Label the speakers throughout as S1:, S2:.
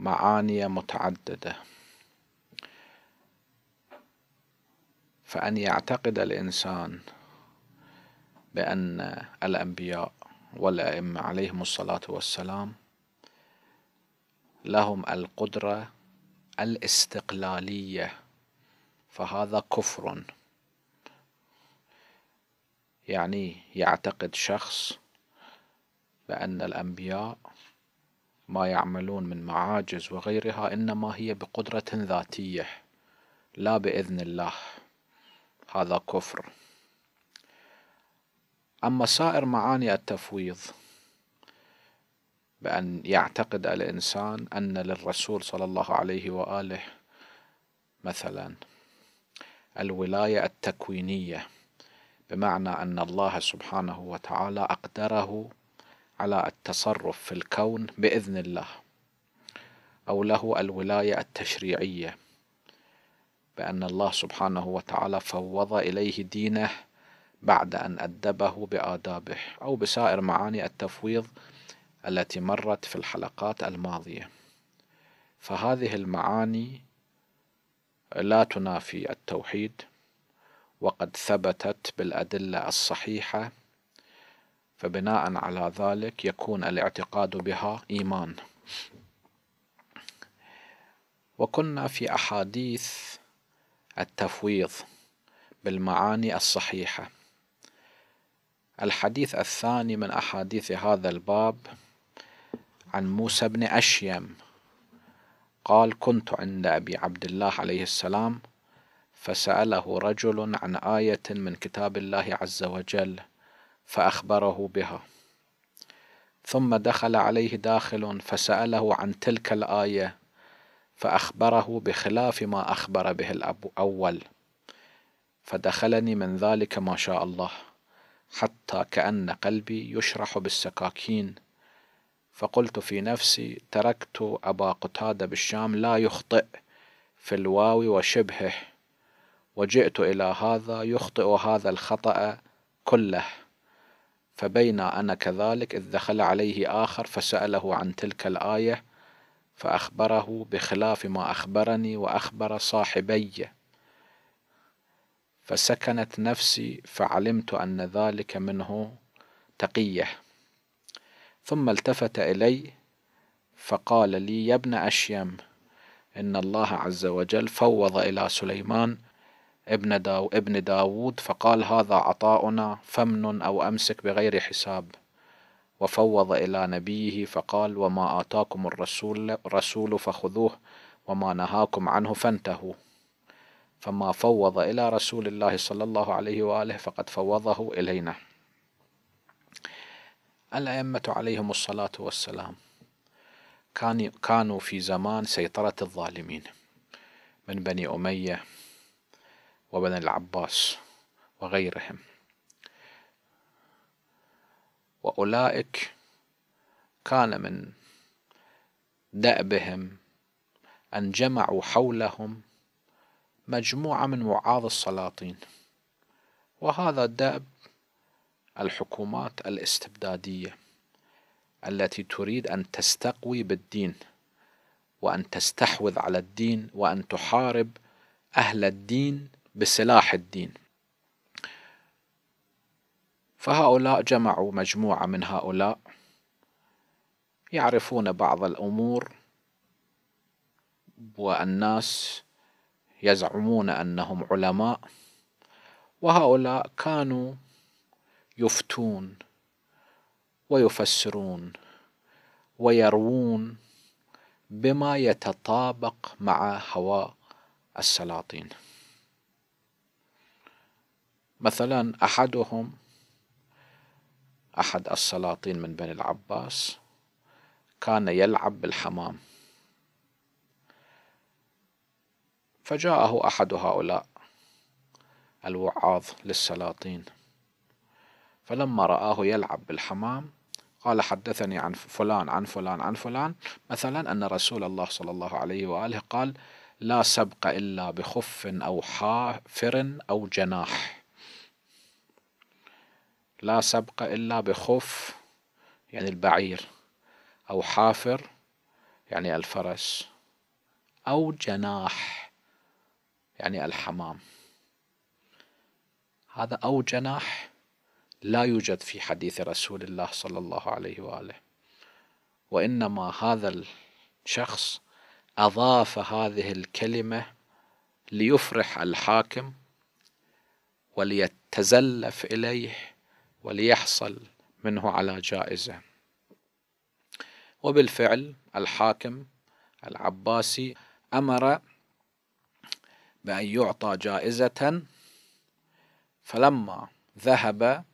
S1: معاني متعددة فأن يعتقد الإنسان بأن الأنبياء والأئمة عليهم الصلاة والسلام لهم القدرة الاستقلالية فهذا كفر يعني يعتقد شخص بأن الأنبياء ما يعملون من معاجز وغيرها إنما هي بقدرة ذاتية لا بإذن الله هذا كفر أما سائر معاني التفويض بأن يعتقد الإنسان أن للرسول صلى الله عليه وآله مثلا الولاية التكوينية بمعنى أن الله سبحانه وتعالى أقدره على التصرف في الكون باذن الله او له الولايه التشريعيه بان الله سبحانه وتعالى فوض اليه دينه بعد ان ادبه بادابه او بسائر معاني التفويض التي مرت في الحلقات الماضيه فهذه المعاني لا تنافي التوحيد وقد ثبتت بالادله الصحيحه فبناء على ذلك يكون الاعتقاد بها إيمان وكنا في أحاديث التفويض بالمعاني الصحيحة الحديث الثاني من أحاديث هذا الباب عن موسى بن أشيم قال كنت عند أبي عبد الله عليه السلام فسأله رجل عن آية من كتاب الله عز وجل فأخبره بها ثم دخل عليه داخل فسأله عن تلك الآية فأخبره بخلاف ما أخبر به الأول فدخلني من ذلك ما شاء الله حتى كأن قلبي يشرح بالسكاكين فقلت في نفسي تركت أبا قتادة بالشام لا يخطئ في الواو وشبهه وجئت إلى هذا يخطئ هذا الخطأ كله فبينا أنا كذلك إذ دخل عليه آخر فسأله عن تلك الآية فأخبره بخلاف ما أخبرني وأخبر صاحبي فسكنت نفسي فعلمت أن ذلك منه تقيه ثم التفت إلي فقال لي يا ابن أشيم إن الله عز وجل فوض إلى سليمان ابن داو ابن داود فقال هذا عطاؤنا فمن أو أمسك بغير حساب وفوض إلى نبيه فقال وما آتاكم الرسول رسول فخذوه وما نهاكم عنه فانتهوا فما فوض إلى رسول الله صلى الله عليه وآله فقد فوضه إلينا الأئمة عليهم الصلاة والسلام كانوا في زمان سيطرة الظالمين من بني أمية وبني العباس وغيرهم وأولئك كان من دأبهم أن جمعوا حولهم مجموعة من وعاظ السلاطين وهذا دأب الحكومات الاستبدادية التي تريد أن تستقوي بالدين وأن تستحوذ على الدين وأن تحارب أهل الدين بسلاح الدين فهؤلاء جمعوا مجموعة من هؤلاء يعرفون بعض الأمور والناس يزعمون أنهم علماء وهؤلاء كانوا يفتون ويفسرون ويروون بما يتطابق مع هوى السلاطين مثلا أحدهم أحد السلاطين من بني العباس كان يلعب بالحمام فجاءه أحد هؤلاء الوعاظ للسلاطين فلما رآه يلعب بالحمام قال حدثني عن فلان عن فلان عن فلان مثلا أن رسول الله صلى الله عليه وآله قال لا سبق إلا بخف أو حافر أو جناح لا سبق إلا بخف يعني البعير أو حافر يعني الفرس أو جناح يعني الحمام هذا أو جناح لا يوجد في حديث رسول الله صلى الله عليه وآله وإنما هذا الشخص أضاف هذه الكلمة ليفرح الحاكم وليتزلف إليه وليحصل منه على جائزة وبالفعل الحاكم العباسي أمر بأن يعطى جائزة فلما ذهب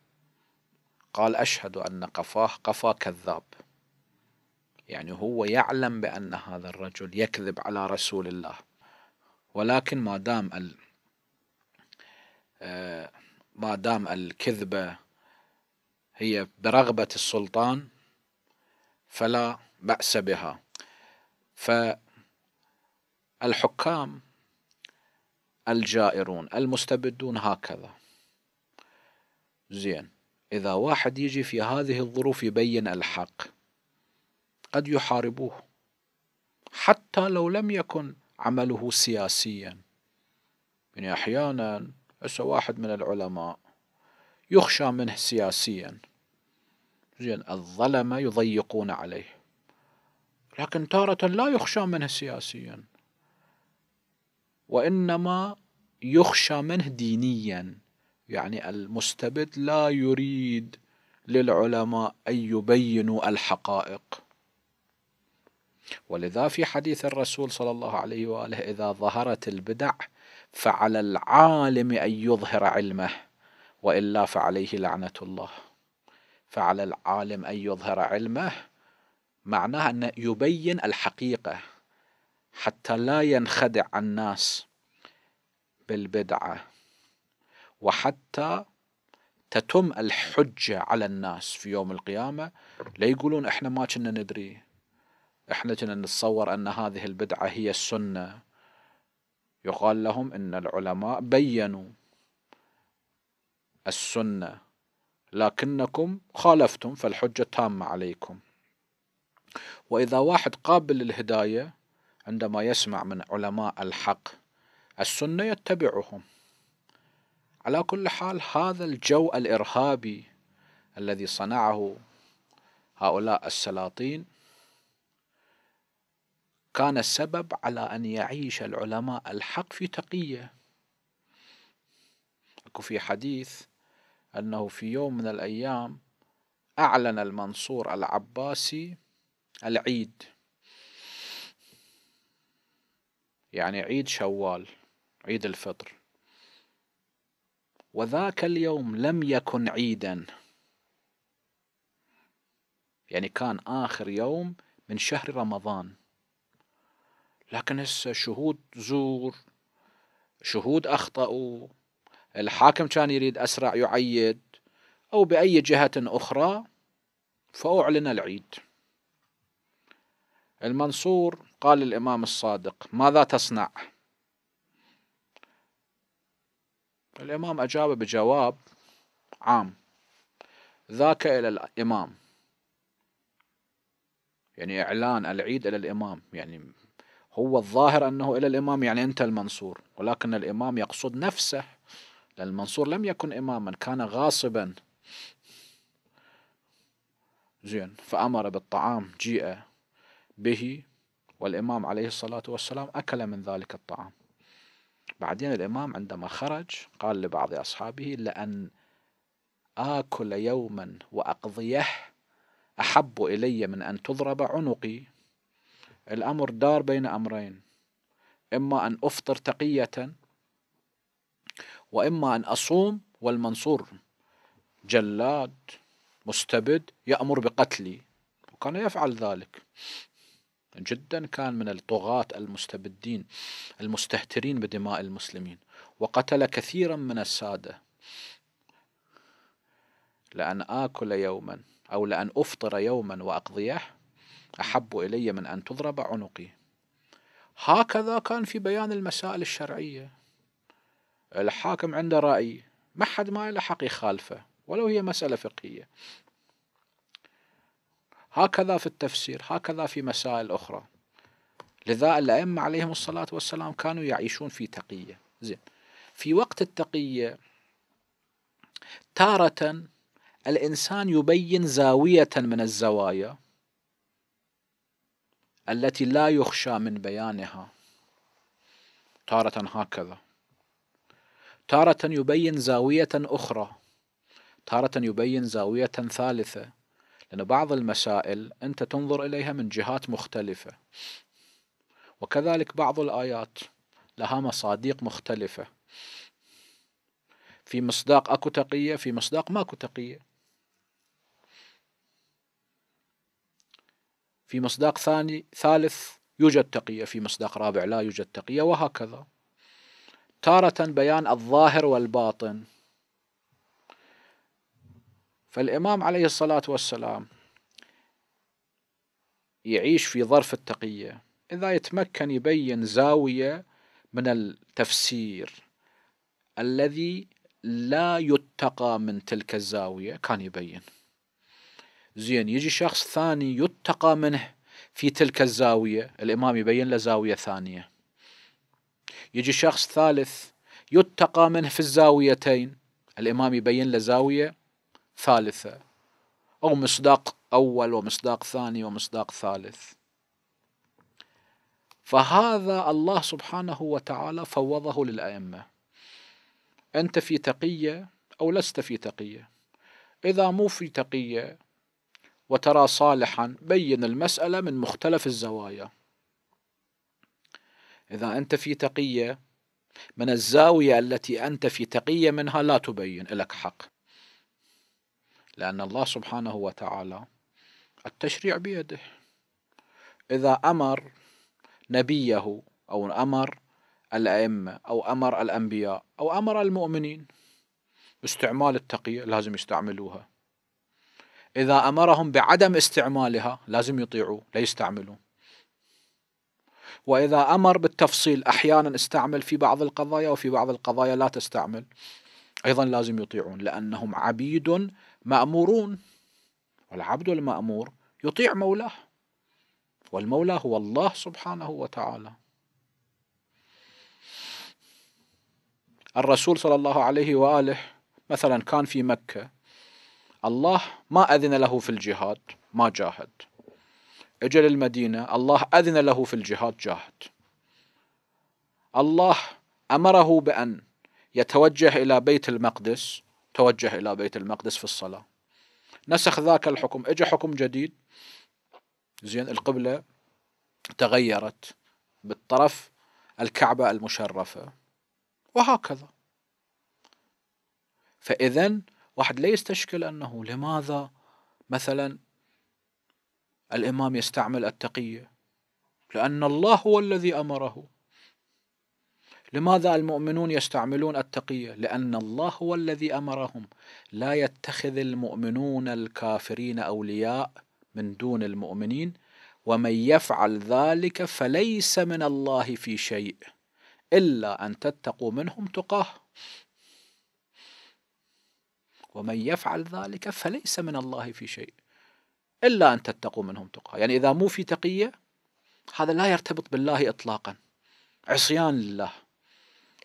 S1: قال أشهد أن قفاه قفا كذاب يعني هو يعلم بأن هذا الرجل يكذب على رسول الله ولكن ما دام آه، ما دام الكذبة هي برغبة السلطان فلا بأس بها فالحكام الجائرون المستبدون هكذا زين إذا واحد يجي في هذه الظروف يبين الحق قد يحاربوه حتى لو لم يكن عمله سياسيا يعني أحيانا هسه واحد من العلماء يخشى منه سياسيا زين الظلمة يضيقون عليه لكن تارة لا يخشى منه سياسيا وإنما يخشى منه دينيا يعني المستبد لا يريد للعلماء أن يبينوا الحقائق ولذا في حديث الرسول صلى الله عليه وآله إذا ظهرت البدع فعلى العالم أن يظهر علمه وإلا فعليه لعنة الله فعلى العالم أن يظهر علمه معناه أن يبين الحقيقة حتى لا ينخدع الناس بالبدعة وحتى تتم الحجة على الناس في يوم القيامة لا يقولون احنا ما كنا ندري احنا كنا نتصور ان هذه البدعة هي السنة يقال لهم ان العلماء بينوا السنة لكنكم خالفتم فالحجة تامة عليكم وإذا واحد قابل للهداية عندما يسمع من علماء الحق السنة يتبعهم على كل حال هذا الجو الإرهابي الذي صنعه هؤلاء السلاطين كان السبب على أن يعيش العلماء الحق في تقية في حديث أنه في يوم من الأيام أعلن المنصور العباسي العيد يعني عيد شوال عيد الفطر وذاك اليوم لم يكن عيدا يعني كان آخر يوم من شهر رمضان لكن هسه شهود زور شهود أخطأوا الحاكم كان يريد أسرع يعيد أو بأي جهة أخرى فأعلن العيد المنصور قال الإمام الصادق ماذا تصنع؟ الإمام أجاب بجواب عام ذاك إلى الإمام يعني إعلان العيد إلى الإمام يعني هو الظاهر أنه إلى الإمام يعني أنت المنصور ولكن الإمام يقصد نفسه لأن المنصور لم يكن إماما كان غاصبا زين فأمر بالطعام جيء به والإمام عليه الصلاة والسلام أكل من ذلك الطعام بعدين الإمام عندما خرج قال لبعض أصحابه لأن آكل يوما وأقضيه أحب إلي من أن تضرب عنقي الأمر دار بين أمرين إما أن أفطر تقية وإما أن أصوم والمنصور جلاد مستبد يأمر بقتلي وكان يفعل ذلك جدا كان من الطغاة المستبدين المستهترين بدماء المسلمين وقتل كثيرا من السادة لأن آكل يوما أو لأن أفطر يوما وأقضيه أحب إلي من أن تضرب عنقي هكذا كان في بيان المسائل الشرعية الحاكم عنده رأي ما حد ما له حق يخالفه ولو هي مسألة فقهية هكذا في التفسير هكذا في مسائل أخرى لذا الأئمة عليهم الصلاة والسلام كانوا يعيشون في تقية زين في وقت التقية تارة الإنسان يبين زاوية من الزوايا التي لا يخشى من بيانها تارة هكذا تارة يبين زاوية أخرى تارة يبين زاوية ثالثة لأن بعض المسائل أنت تنظر إليها من جهات مختلفة وكذلك بعض الآيات لها مصادق مختلفة في مصداق أكو تقية في مصداق ماكو تقية في مصداق ثاني ثالث يوجد تقية في مصداق رابع لا يوجد تقية وهكذا تارة بيان الظاهر والباطن فالإمام عليه الصلاة والسلام يعيش في ظرف التقية إذا يتمكن يبين زاوية من التفسير الذي لا يتقى من تلك الزاوية كان يبين زين يجي شخص ثاني يتقى منه في تلك الزاوية الإمام يبين له زاوية ثانية يجي شخص ثالث يتقى منه في الزاويتين الإمام يبين له زاوية ثالثة أو مصداق أول ومصداق ثاني ومصداق ثالث فهذا الله سبحانه وتعالى فوضه للأئمة أنت في تقية أو لست في تقية إذا مو في تقية وترى صالحا بين المسألة من مختلف الزوايا إذا أنت في تقية من الزاوية التي أنت في تقية منها لا تبين لك حق لأن الله سبحانه وتعالى التشريع بيده إذا أمر نبيه أو أمر الأئمة أو أمر الأنبياء أو أمر المؤمنين باستعمال التقية لازم يستعملوها إذا أمرهم بعدم استعمالها لازم يطيعوا لا يستعملون وإذا أمر بالتفصيل أحيانا استعمل في بعض القضايا وفي بعض القضايا لا تستعمل أيضا لازم يطيعون لأنهم عبيد مأمورون والعبد المأمور يطيع مولاه والمولى هو الله سبحانه وتعالى الرسول صلى الله عليه وآله مثلا كان في مكة الله ما أذن له في الجهاد ما جاهد اجى للمدينة الله أذن له في الجهاد جاهد الله أمره بأن يتوجه إلى بيت المقدس توجه إلى بيت المقدس في الصلاة نسخ ذاك الحكم اجى حكم جديد زين القبلة تغيرت بالطرف الكعبة المشرفة وهكذا فإذا واحد لا يستشكل أنه لماذا مثلا الإمام يستعمل التقية لأن الله هو الذي أمره لماذا المؤمنون يستعملون التقية؟ لأن الله هو الذي أمرهم لا يتخذ المؤمنون الكافرين أولياء من دون المؤمنين ومن يفعل ذلك فليس من الله في شيء إلا أن تتقوا منهم تقاه ومن يفعل ذلك فليس من الله في شيء إلا أن تتقوا منهم تقى يعني إذا مو في تقية هذا لا يرتبط بالله إطلاقا عصيان لله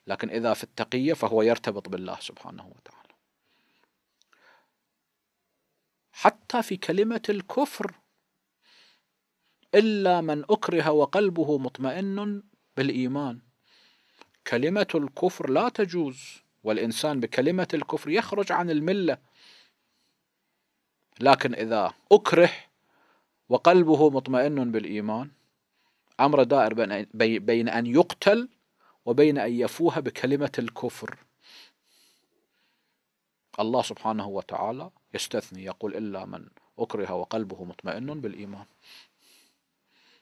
S1: لكن إذا في التقية فهو يرتبط بالله سبحانه وتعالى حتى في كلمة الكفر إلا من أكره وقلبه مطمئن بالإيمان كلمة الكفر لا تجوز والإنسان بكلمة الكفر يخرج عن الملة لكن إذا أكره وقلبه مطمئن بالإيمان أمر دائر بين أن يقتل وبين أن يفوه بكلمة الكفر الله سبحانه وتعالى يستثني يقول إلا من أكره وقلبه مطمئن بالإيمان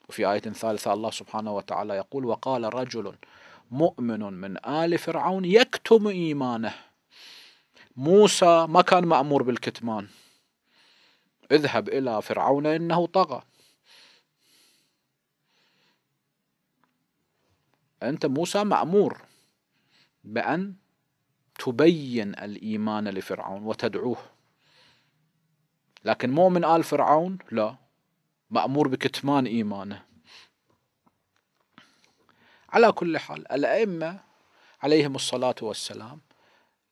S1: وفي آية ثالثة الله سبحانه وتعالى يقول وقال رجل مؤمن من آل فرعون يكتم إيمانه موسى ما كان مأمور بالكتمان اذهب إلى فرعون إنه طغى أنت موسى مأمور بأن تبين الإيمان لفرعون وتدعوه لكن مو من آل فرعون لا مأمور بكتمان إيمانه على كل حال الأئمة عليهم الصلاة والسلام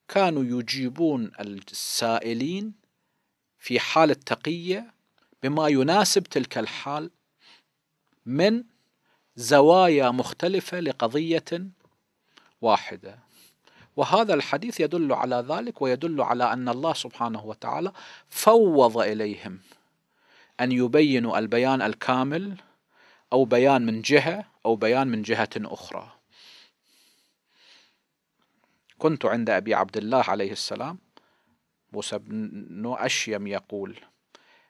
S1: كانوا يجيبون السائلين في حال التقية بما يناسب تلك الحال من زوايا مختلفة لقضية واحدة وهذا الحديث يدل على ذلك ويدل على أن الله سبحانه وتعالى فوض إليهم أن يبينوا البيان الكامل أو بيان من جهة أو بيان من جهة أخرى كنت عند أبي عبد الله عليه السلام موسى بن أشيم يقول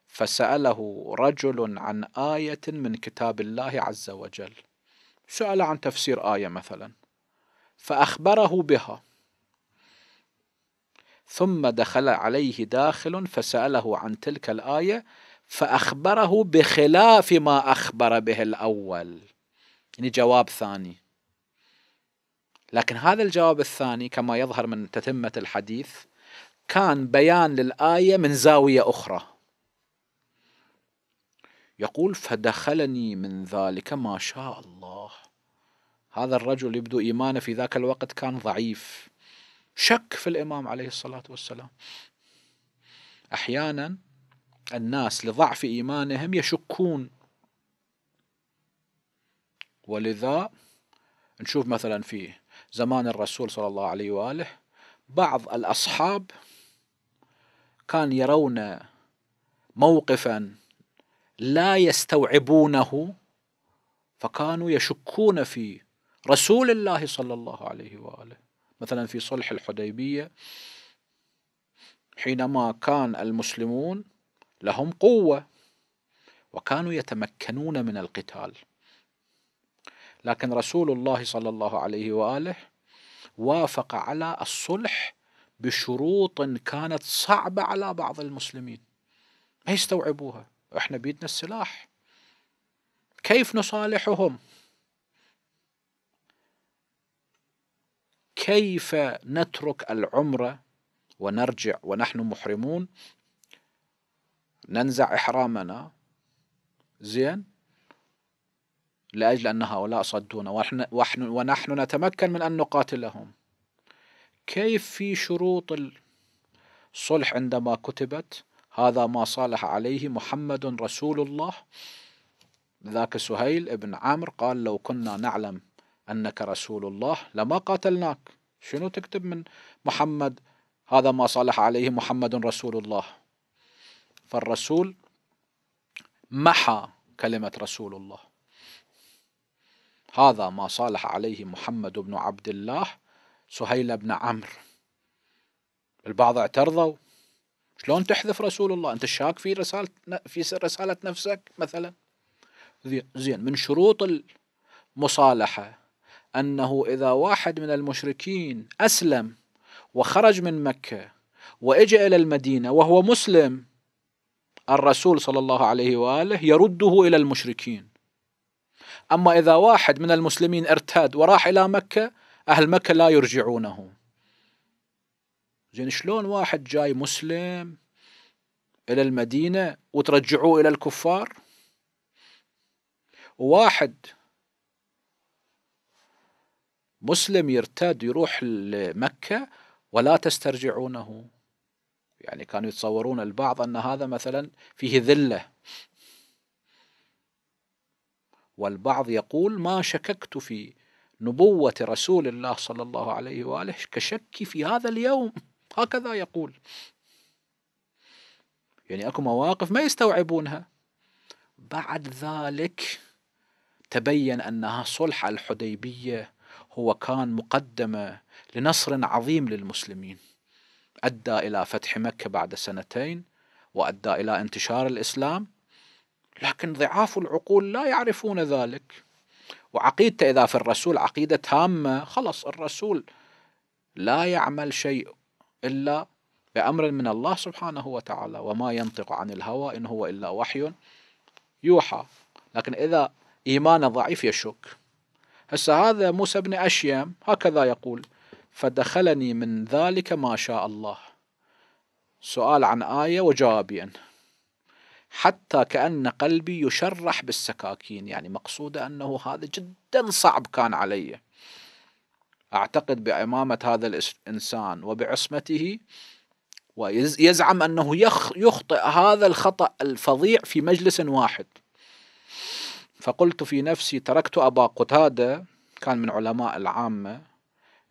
S1: فسأله رجل عن آية من كتاب الله عز وجل سأل عن تفسير آية مثلا فأخبره بها ثم دخل عليه داخل فسأله عن تلك الآية فأخبره بخلاف ما أخبر به الأول يعني جواب ثاني لكن هذا الجواب الثاني كما يظهر من تتمة الحديث كان بيان للآية من زاوية أخرى يقول فدخلني من ذلك ما شاء الله هذا الرجل يبدو إيمانه في ذاك الوقت كان ضعيف شك في الإمام عليه الصلاة والسلام أحيانا الناس لضعف إيمانهم يشكون ولذا نشوف مثلا في زمان الرسول صلى الله عليه وآله بعض الأصحاب كان يرون موقفا لا يستوعبونه فكانوا يشكون في رسول الله صلى الله عليه واله مثلا في صلح الحديبيه حينما كان المسلمون لهم قوه وكانوا يتمكنون من القتال لكن رسول الله صلى الله عليه واله وافق على الصلح بشروط كانت صعبة على بعض المسلمين ما يستوعبوها احنا بيدنا السلاح كيف نصالحهم كيف نترك العمرة ونرجع ونحن محرمون ننزع إحرامنا زين لأجل أن هؤلاء صدونا ونحن, ونحن نتمكن من أن نقاتلهم كيف في شروط الصلح عندما كتبت هذا ما صالح عليه محمد رسول الله ذاك سهيل بن عمرو قال لو كنا نعلم أنك رسول الله لما قاتلناك شنو تكتب من محمد هذا ما صالح عليه محمد رسول الله فالرسول محى كلمة رسول الله هذا ما صالح عليه محمد بن عبد الله سهيل بن عمرو البعض اعترضوا شلون تحذف رسول الله انت شاك في رسالة في رسالة نفسك مثلا زين من شروط المصالحة أنه إذا واحد من المشركين أسلم وخرج من مكة وإجى إلى المدينة وهو مسلم الرسول صلى الله عليه وآله يرده إلى المشركين أما إذا واحد من المسلمين ارتاد وراح إلى مكة أهل مكة لا يرجعونه زين شلون واحد جاي مسلم إلى المدينة وترجعوه إلى الكفار واحد مسلم يرتد يروح لمكة ولا تسترجعونه يعني كانوا يتصورون البعض أن هذا مثلا فيه ذلة والبعض يقول ما شككت في نبوة رسول الله صلى الله عليه وآله كشك في هذا اليوم هكذا يقول يعني أكو مواقف ما يستوعبونها بعد ذلك تبين أنها صلح الحديبية هو كان مقدمة لنصر عظيم للمسلمين أدى إلى فتح مكة بعد سنتين وأدى إلى انتشار الإسلام لكن ضعاف العقول لا يعرفون ذلك وعقيدته إذا في الرسول عقيدة هامة خلص الرسول لا يعمل شيء إلا بأمر من الله سبحانه وتعالى وما ينطق عن الهوى إن هو إلا وحي يوحى لكن إذا إيمانه ضعيف يشك هسه هذا موسى بن أشيم هكذا يقول فدخلني من ذلك ما شاء الله سؤال عن آية أنه حتى كأن قلبي يشرح بالسكاكين يعني مقصوده أنه هذا جدا صعب كان علي أعتقد بعمامه هذا الإنسان وبعصمته ويزعم أنه يخطئ هذا الخطأ الفظيع في مجلس واحد فقلت في نفسي تركت أبا قتادة كان من علماء العامة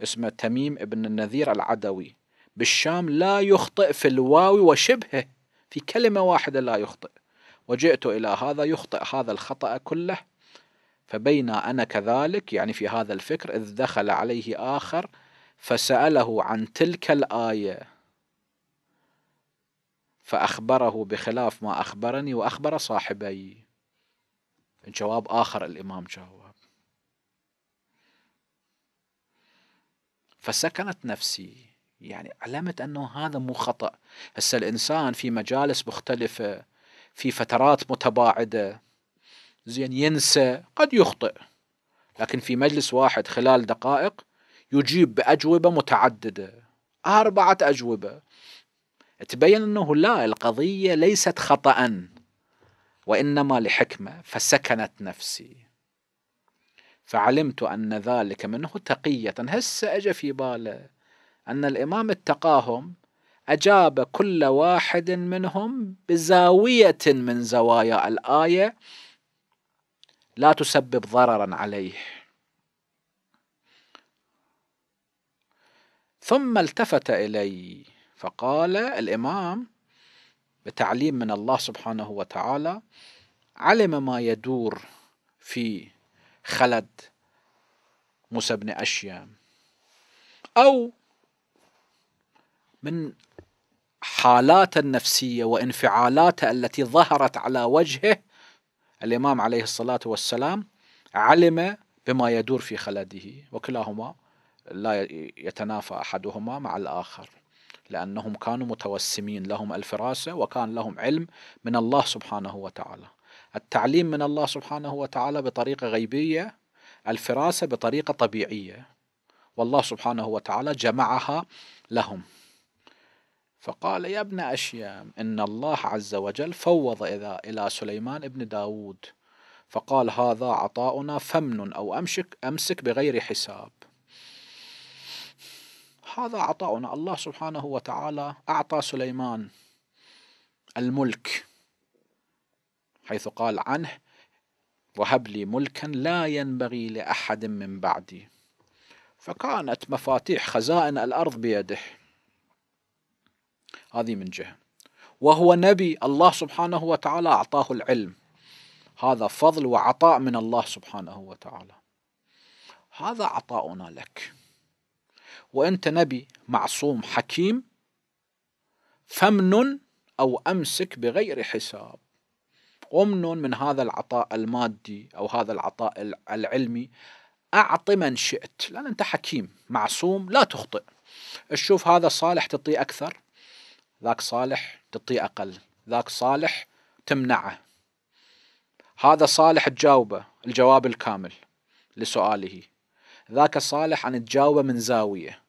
S1: اسمه تميم ابن النذير العدوي بالشام لا يخطئ في الواو وشبهه في كلمة واحدة لا يخطئ وجئت إلى هذا يخطئ هذا الخطأ كله فبينا أنا كذلك يعني في هذا الفكر إذ دخل عليه آخر فسأله عن تلك الآية فأخبره بخلاف ما أخبرني وأخبر صاحبي جواب آخر الإمام جاوب فسكنت نفسي يعني علمت أنه هذا مو خطأ هسه الإنسان في مجالس مختلفة في فترات متباعدة زين ينسى قد يخطئ لكن في مجلس واحد خلال دقائق يجيب بأجوبة متعددة أربعة أجوبة تبين أنه لا القضية ليست خطأ وإنما لحكمة فسكنت نفسي فعلمت أن ذلك منه تقية هسه أجا في باله أن الإمام اتقاهم أجاب كل واحد منهم بزاوية من زوايا الآية لا تسبب ضررا عليه ثم التفت إلي فقال الإمام بتعليم من الله سبحانه وتعالى علم ما يدور في خلد موسى بن أشيم أو من حالاته النفسيه وانفعالاته التي ظهرت على وجهه الامام عليه الصلاه والسلام علم بما يدور في خلده وكلاهما لا يتنافى احدهما مع الاخر لانهم كانوا متوسمين لهم الفراسه وكان لهم علم من الله سبحانه وتعالى التعليم من الله سبحانه وتعالى بطريقه غيبيه الفراسه بطريقه طبيعيه والله سبحانه وتعالى جمعها لهم فقال يا ابن أشيم إن الله عز وجل فوض إلى سليمان ابن داود فقال هذا عطاؤنا فمن أو أمشك أمسك بغير حساب هذا عطاؤنا الله سبحانه وتعالى أعطى سليمان الملك حيث قال عنه وهب لي ملكا لا ينبغي لأحد من بعدي فكانت مفاتيح خزائن الأرض بيده هذه من جهة وهو نبي الله سبحانه وتعالى أعطاه العلم هذا فضل وعطاء من الله سبحانه وتعالى هذا عطاؤنا لك وأنت نبي معصوم حكيم فمن أو أمسك بغير حساب أمن من هذا العطاء المادي أو هذا العطاء العلمي أعط من شئت لأن أنت حكيم معصوم لا تخطئ تشوف هذا صالح تعطيه أكثر ذاك صالح تعطيه أقل ذاك صالح تمنعه هذا صالح تجاوبه الجواب الكامل لسؤاله ذاك صالح أن تجاوبه من زاوية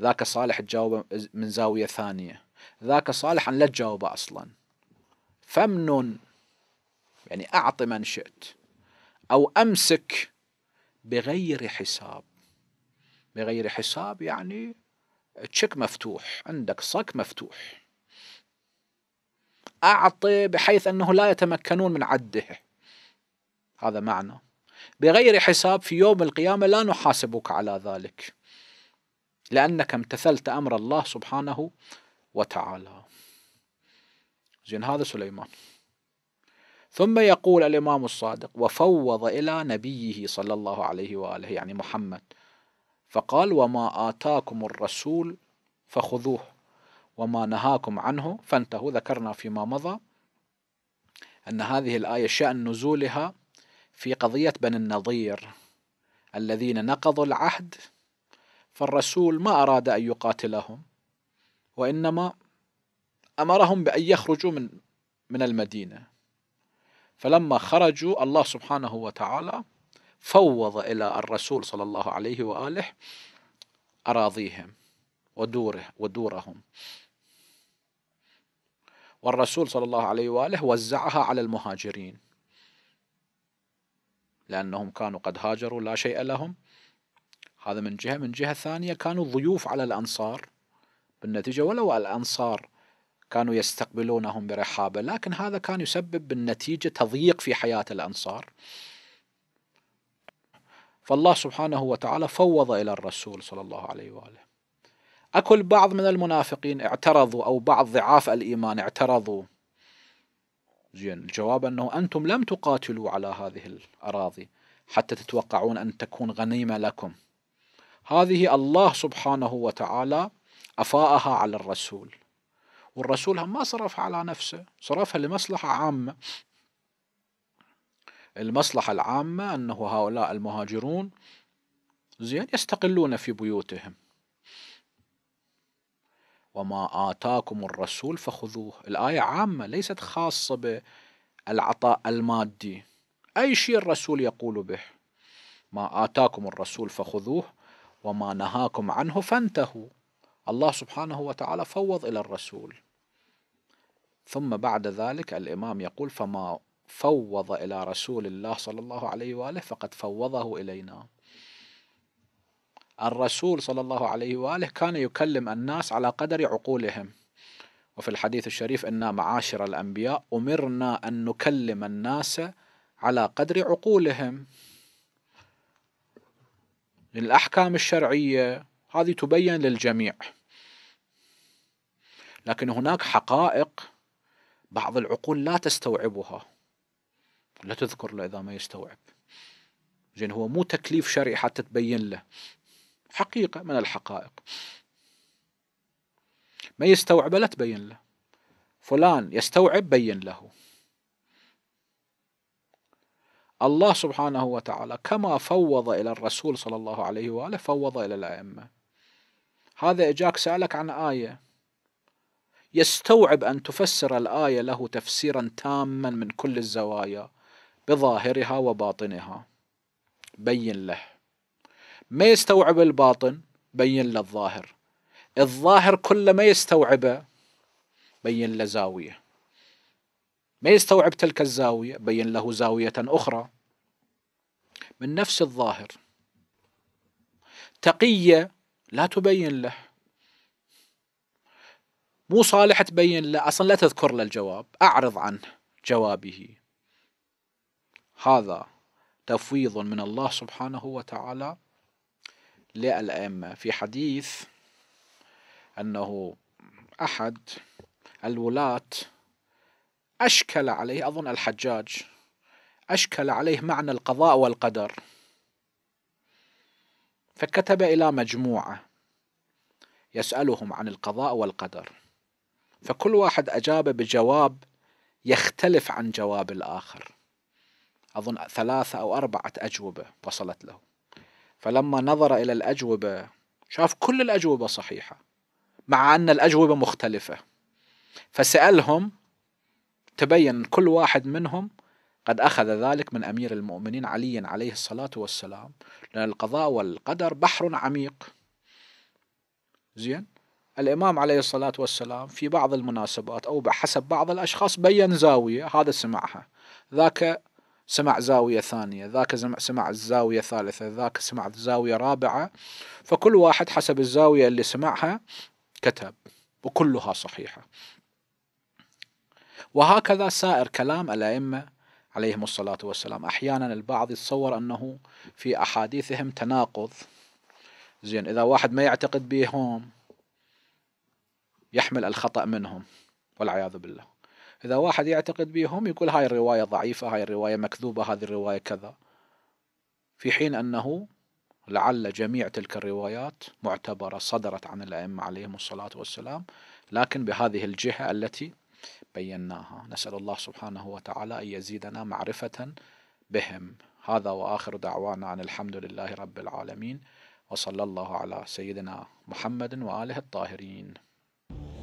S1: ذاك صالح تجاوبه من زاوية ثانية ذاك صالح أن لا تجاوبه أصلا فمن يعني أعط من شئت أو أمسك بغير حساب بغير حساب يعني تشك مفتوح عندك صك مفتوح أعطي بحيث أنه لا يتمكنون من عده هذا معنى بغير حساب في يوم القيامة لا نحاسبك على ذلك لأنك امتثلت أمر الله سبحانه وتعالى زين هذا سليمان ثم يقول الإمام الصادق وفوض إلى نبيه صلى الله عليه وآله يعني محمد فقال وما آتاكم الرسول فخذوه وما نهاكم عنه فانتهوا ذكرنا فيما مضى أن هذه الآية شأن نزولها في قضية بني النضير الذين نقضوا العهد فالرسول ما أراد أن يقاتلهم وإنما أمرهم بأن يخرجوا من من المدينة فلما خرجوا الله سبحانه وتعالى فوض إلى الرسول صلى الله عليه وآله أراضيهم ودوره ودورهم والرسول صلى الله عليه وآله وزعها على المهاجرين لأنهم كانوا قد هاجروا لا شيء لهم هذا من جهة من جهة ثانية كانوا ضيوف على الأنصار بالنتيجة ولو الأنصار كانوا يستقبلونهم برحابة لكن هذا كان يسبب بالنتيجة تضييق في حياة الأنصار فالله سبحانه وتعالى فوض إلى الرسول صلى الله عليه وآله اكو البعض من المنافقين اعترضوا او بعض ضعاف الايمان اعترضوا زين الجواب انه انتم لم تقاتلوا على هذه الاراضي حتى تتوقعون ان تكون غنيمه لكم هذه الله سبحانه وتعالى افاءها على الرسول والرسول هم ما صرفها على نفسه صرفها لمصلحه عامه المصلحه العامه انه هؤلاء المهاجرون زين يستقلون في بيوتهم وما آتاكم الرسول فخذوه الآية عامة ليست خاصة بالعطاء المادي أي شيء الرسول يقول به ما آتاكم الرسول فخذوه وما نهاكم عنه فانتهوا الله سبحانه وتعالى فوض إلى الرسول ثم بعد ذلك الإمام يقول فما فوض إلى رسول الله صلى الله عليه وآله فقد فوضه إلينا الرسول صلى الله عليه واله كان يكلم الناس على قدر عقولهم وفي الحديث الشريف انا معاشر الانبياء امرنا ان نكلم الناس على قدر عقولهم الاحكام الشرعيه هذه تبين للجميع لكن هناك حقائق بعض العقول لا تستوعبها لا تذكر له اذا ما يستوعب زين هو مو تكليف شرعي حتى تبين له حقيقة من الحقائق ما يستوعب لا تبين له فلان يستوعب بين له الله سبحانه وتعالى كما فوض إلى الرسول صلى الله عليه وآله فوض إلى الأئمة هذا إجاك سألك عن آية يستوعب أن تفسر الآية له تفسيرا تاما من كل الزوايا بظاهرها وباطنها بين له ما يستوعب الباطن بين له الظاهر الظاهر كله ما يستوعبه بين له زاوية ما يستوعب تلك الزاوية بين له زاوية أخرى من نفس الظاهر تقية لا تبين له مو صالح تبين له أصلا لا تذكر له الجواب أعرض عنه جوابه هذا تفويض من الله سبحانه وتعالى للأئمة في حديث أنه أحد الولاة أشكل عليه أظن الحجاج أشكل عليه معنى القضاء والقدر فكتب إلى مجموعة يسألهم عن القضاء والقدر فكل واحد أجاب بجواب يختلف عن جواب الآخر أظن ثلاثة أو أربعة أجوبة وصلت له فلما نظر إلى الأجوبة شاف كل الأجوبة صحيحة مع أن الأجوبة مختلفة فسألهم تبين كل واحد منهم قد أخذ ذلك من أمير المؤمنين علي عليه الصلاة والسلام لأن القضاء والقدر بحر عميق زين الإمام عليه الصلاة والسلام في بعض المناسبات أو بحسب بعض الأشخاص بين زاوية هذا سمعها ذاك سمع زاوية ثانية ذاك سمع الزاوية ثالثة ذاك سمع زاوية رابعة فكل واحد حسب الزاوية اللي سمعها كتب وكلها صحيحة وهكذا سائر كلام الأئمة عليهم الصلاة والسلام أحيانا البعض يتصور أنه في أحاديثهم تناقض زين إذا واحد ما يعتقد بهم يحمل الخطأ منهم والعياذ بالله إذا واحد يعتقد بهم يقول هاي الرواية ضعيفة هاي الرواية مكذوبة هذه الرواية كذا في حين أنه لعل جميع تلك الروايات معتبرة صدرت عن الأئمة عليهم الصلاة والسلام لكن بهذه الجهة التي بيناها نسأل الله سبحانه وتعالى أن يزيدنا معرفة بهم هذا وآخر دعوانا أن الحمد لله رب العالمين وصلى الله على سيدنا محمد وآله الطاهرين